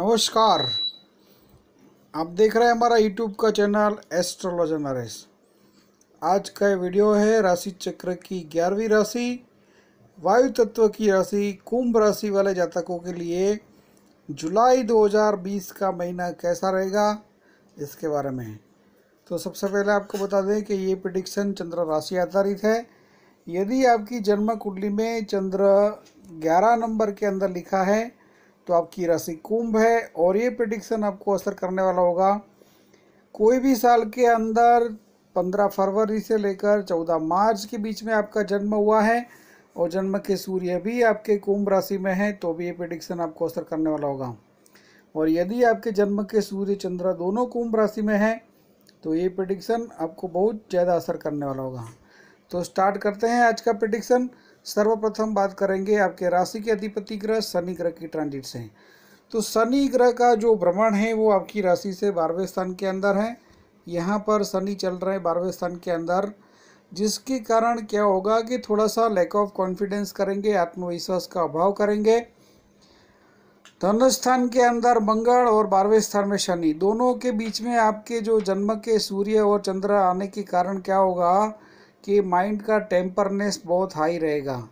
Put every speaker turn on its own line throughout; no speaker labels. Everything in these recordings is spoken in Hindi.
नमस्कार आप देख रहे हैं हमारा यूट्यूब का चैनल एस्ट्रोलॉजर नरेश आज का वीडियो है राशि चक्र की ग्यारहवीं राशि वायु तत्व की राशि कुंभ राशि वाले जातकों के लिए जुलाई 2020 का महीना कैसा रहेगा इसके बारे में तो सबसे पहले आपको बता दें कि ये प्रिडिक्शन चंद्र राशि आधारित है यदि आपकी जन्म कुंडली में चंद्र ग्यारह नंबर के अंदर लिखा है तो आपकी राशि कुंभ है और ये प्रिडिक्शन आपको असर करने वाला होगा कोई भी साल के अंदर 15 फरवरी से लेकर 14 मार्च के बीच में आपका जन्म हुआ है और जन्म के सूर्य भी आपके कुंभ राशि में है तो भी ये प्रिडिक्शन आपको असर करने वाला होगा और यदि आपके जन्म के सूर्य चंद्र दोनों कुंभ राशि में हैं तो ये प्रिडिक्शन आपको बहुत ज़्यादा असर करने वाला होगा तो स्टार्ट करते हैं आज का प्रिडिक्शन सर्वप्रथम बात करेंगे आपके राशि के अधिपति ग्रह शनि ग्रह की ट्रांजिट से तो शनि ग्रह का जो भ्रमण है वो आपकी राशि से बारहवें स्थान के अंदर है यहाँ पर शनि चल रहे हैं बारहवें स्थान के अंदर जिसके कारण क्या होगा कि थोड़ा सा लैक ऑफ कॉन्फिडेंस करेंगे आत्मविश्वास का अभाव करेंगे धन स्थान के अंदर मंगल और बारहवें स्थान में शनि दोनों के बीच में आपके जो जन्म के सूर्य और चंद्र आने के कारण क्या होगा कि माइंड का टेम्परनेस बहुत हाई रहेगा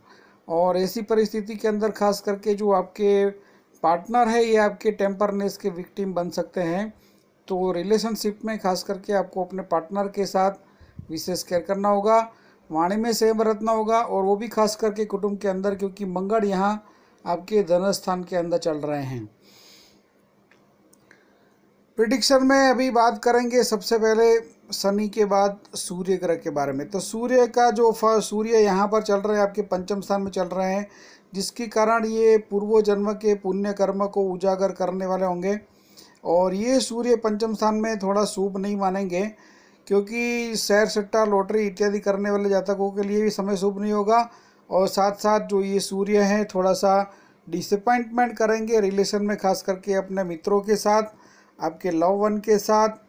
और ऐसी परिस्थिति के अंदर खास करके जो आपके पार्टनर है ये आपके टेम्परनेस के विक्टिम बन सकते हैं तो रिलेशनशिप में खास करके आपको अपने पार्टनर के साथ विशेष केयर करना होगा वाणी में सेम बरतना होगा और वो भी खास करके कुटुंब के अंदर क्योंकि मंगल यहाँ आपके धनस्थान के अंदर चल रहे हैं प्रिडिक्शन में अभी बात करेंगे सबसे पहले शनि के बाद सूर्य ग्रह के बारे में तो सूर्य का जो सूर्य यहाँ पर चल रहे हैं आपके पंचम स्थान में चल रहे हैं जिसके कारण ये पूर्व जन्म के पुण्य कर्म को उजागर करने वाले होंगे और ये सूर्य पंचम स्थान में थोड़ा शुभ नहीं मानेंगे क्योंकि सैर सट्टा लॉटरी इत्यादि करने वाले जातकों के लिए भी समय शुभ नहीं होगा और साथ साथ जो ये सूर्य है थोड़ा सा डिसअपॉइंटमेंट करेंगे रिलेशन में खास करके अपने मित्रों के साथ आपके लव वन के साथ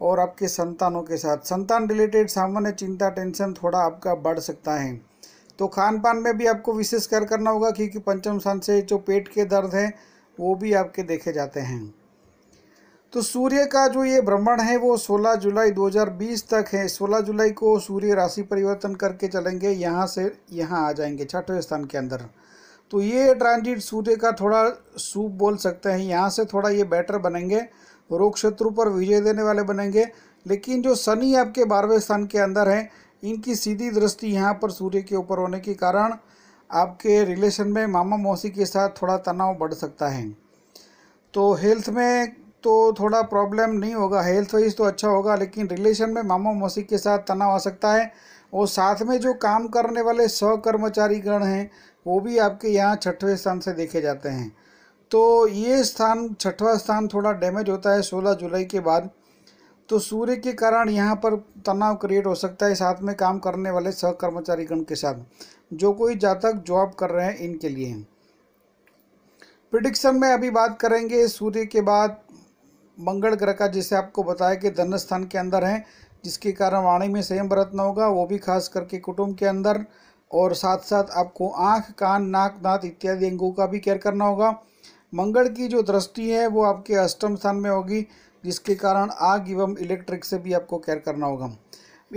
और आपके संतानों के साथ संतान रिलेटेड सामान्य चिंता टेंशन थोड़ा आपका बढ़ सकता है तो खान पान में भी आपको विशेष कर करना होगा क्योंकि पंचम स्थान से जो पेट के दर्द हैं वो भी आपके देखे जाते हैं तो सूर्य का जो ये भ्रमण है वो 16 जुलाई 2020 तक है 16 जुलाई को सूर्य राशि परिवर्तन करके चलेंगे यहाँ से यहाँ आ जाएंगे छठवें स्थान के अंदर तो ये ट्रांजिट सूर्य का थोड़ा सूप बोल सकते हैं यहाँ से थोड़ा ये बेटर बनेंगे रोग क्षेत्र पर विजय देने वाले बनेंगे लेकिन जो शनि आपके बारहवें स्थान के अंदर हैं इनकी सीधी दृष्टि यहाँ पर सूर्य के ऊपर होने के कारण आपके रिलेशन में मामा मौसी के साथ थोड़ा तनाव बढ़ सकता है तो हेल्थ में तो थोड़ा प्रॉब्लम नहीं होगा हेल्थ वाइज तो अच्छा होगा लेकिन रिलेशन में मामा मौसी के साथ तनाव आ सकता है और साथ में जो काम करने वाले सहकर्मचारी गण हैं वो भी आपके यहाँ छठवें स्थान से देखे जाते हैं तो ये स्थान छठवां स्थान थोड़ा डैमेज होता है 16 जुलाई के बाद तो सूर्य के कारण यहाँ पर तनाव क्रिएट हो सकता है साथ में काम करने वाले सहकर्मचारीगण के साथ जो कोई जातक जॉब कर रहे हैं इनके लिए प्रिडिक्शन में अभी बात करेंगे सूर्य के बाद मंगल ग्रह का जिसे आपको बताया कि धन स्थान के अंदर है जिसके कारण वाणी में संयम बरतना होगा वो भी खास करके कुटुंब के अंदर और साथ साथ आपको आँख कान नाक दांत इत्यादि अंगों का भी केयर करना होगा मंगल की जो दृष्टि है वो आपके अष्टम स्थान में होगी जिसके कारण आग एवं इलेक्ट्रिक से भी आपको केयर करना होगा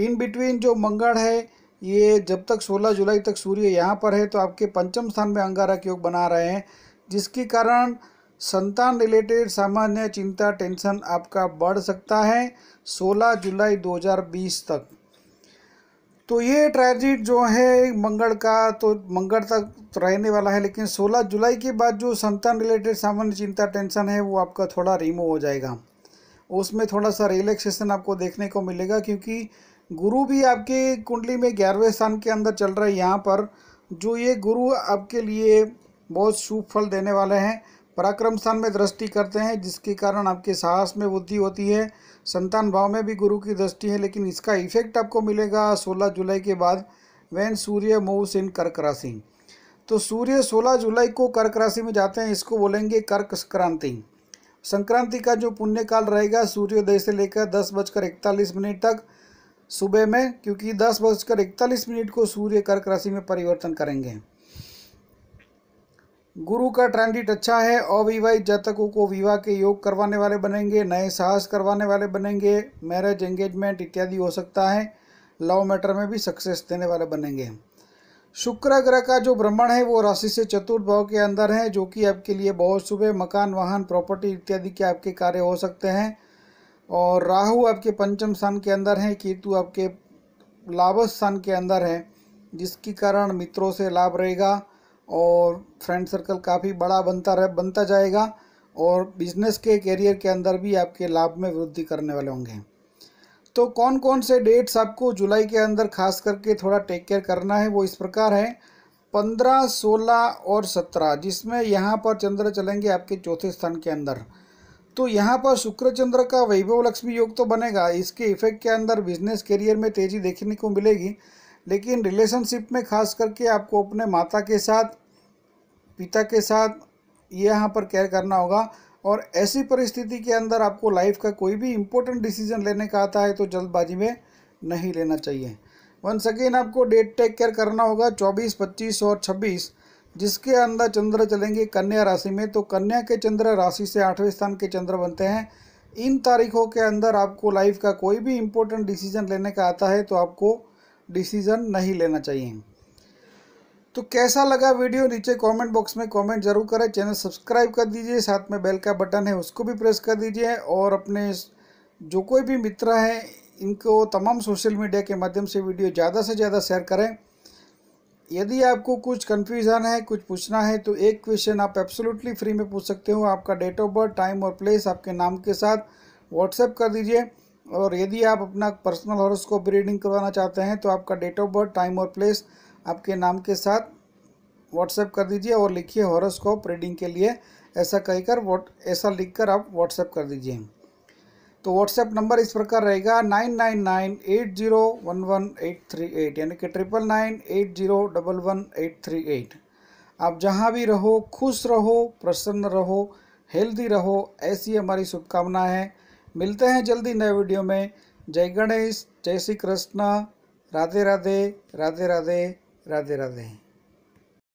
इन बिटवीन जो मंगल है ये जब तक 16 जुलाई तक सूर्य यहाँ पर है तो आपके पंचम स्थान में अंगारक योग बना रहे हैं जिसके कारण संतान रिलेटेड सामान्य चिंता टेंशन आपका बढ़ सकता है 16 जुलाई 2020 तक तो ये ट्रायजिट जो है मंगल का तो मंगल तक तो रहने वाला है लेकिन 16 जुलाई के बाद जो संतान रिलेटेड सामान्य चिंता टेंशन है वो आपका थोड़ा रिमूव हो जाएगा उसमें थोड़ा सा रिलैक्सेशन आपको देखने को मिलेगा क्योंकि गुरु भी आपके कुंडली में ग्यारहवें स्थान के अंदर चल रहा है यहाँ पर जो ये गुरु आपके लिए बहुत शुभ फल देने वाले हैं पराक्रम स्थान में दृष्टि करते हैं जिसके कारण आपके साहस में वृद्धि होती है संतान भाव में भी गुरु की दृष्टि है लेकिन इसका इफेक्ट आपको मिलेगा 16 जुलाई के बाद वैन सूर्य मूव्स इन कर्क राशि तो सूर्य 16 जुलाई को कर्क राशि में जाते हैं इसको बोलेंगे कर्क संक्रांति संक्रांति का जो पुण्य काल रहेगा सूर्योदय से लेकर दस बजकर इकतालीस मिनट तक सुबह में क्योंकि दस बजकर इकतालीस मिनट को सूर्य कर्क राशि में परिवर्तन करेंगे गुरु का ट्रांडिट अच्छा है अविवाहित जातकों को विवाह के योग करवाने वाले बनेंगे नए साहस करवाने वाले बनेंगे मैरिज एंगेजमेंट इत्यादि हो सकता है लव मैटर में भी सक्सेस देने वाले बनेंगे शुक्र ग्रह का जो भ्रमण है वो राशि से चतुर्थ भाव के अंदर है जो कि आपके लिए बहुत शुभ है मकान वाहन प्रॉपर्टी इत्यादि के आपके कार्य हो सकते हैं और राहु आपके पंचम स्थान के अंदर है केतु आपके लाभ स्थान के अंदर है जिसके कारण मित्रों से लाभ रहेगा और फ्रेंड सर्कल काफ़ी बड़ा बनता रह बनता जाएगा और बिजनेस के कैरियर के अंदर भी आपके लाभ में वृद्धि करने वाले होंगे तो कौन कौन से डेट्स आपको जुलाई के अंदर खास करके थोड़ा टेक केयर करना है वो इस प्रकार है पंद्रह सोलह और सत्रह जिसमें यहाँ पर चंद्र चलेंगे आपके चौथे स्थान के अंदर तो यहाँ पर शुक्र चंद्र का वैभव लक्ष्मी योग तो बनेगा इसके इफेक्ट के अंदर बिजनेस करियर में तेज़ी देखने को मिलेगी लेकिन रिलेशनशिप में खास करके आपको अपने माता के साथ पिता के साथ यहाँ पर केयर करना होगा और ऐसी परिस्थिति के अंदर आपको लाइफ का कोई भी इम्पोर्टेंट डिसीजन लेने का आता है तो जल्दबाजी में नहीं लेना चाहिए वन सेकेंड आपको डेट टेक केयर करना होगा 24, 25 और 26 जिसके अंदर चंद्र चलेंगे कन्या राशि में तो कन्या के चंद्र राशि से आठवें स्थान के चंद्र बनते हैं इन तारीखों के अंदर आपको लाइफ का कोई भी इम्पोर्टेंट डिसीजन लेने का आता है तो आपको डिसीजन नहीं लेना चाहिए तो कैसा लगा वीडियो नीचे कमेंट बॉक्स में कमेंट जरूर करें चैनल सब्सक्राइब कर दीजिए साथ में बेल का बटन है उसको भी प्रेस कर दीजिए और अपने जो कोई भी मित्र हैं इनको तमाम सोशल मीडिया के माध्यम से वीडियो ज़्यादा से ज़्यादा शेयर करें यदि आपको कुछ कन्फ्यूज़न है कुछ पूछना है तो एक क्वेश्चन आप एब्सोलूटली फ्री में पूछ सकते हो आपका डेट ऑफ बर्थ टाइम और प्लेस आपके नाम के साथ व्हाट्सएप कर दीजिए और यदि आप अपना पर्सनल हॉरोस्कोप रीडिंग करवाना चाहते हैं तो आपका डेट ऑफ बर्थ टाइम और प्लेस आपके नाम के साथ व्हाट्सएप कर दीजिए और लिखिए हॉरोस्कोप रीडिंग के लिए ऐसा कहकर वॉट ऐसा लिखकर आप व्हाट्सएप कर दीजिए तो व्हाट्सएप नंबर इस प्रकार रहेगा nine nine nine eight zero one one eight three eight यानी कि triple nine eight zero double one eight three eight आप जहाँ भी रहो खुश रहो प्रसन्न रहो हेल्दी रहो ऐसी हमारी शुभकामना है मिलते हैं जल्दी नए वीडियो में जय गणेश जय श्री कृष्ण राधे राधे राधे राधे राधे राधे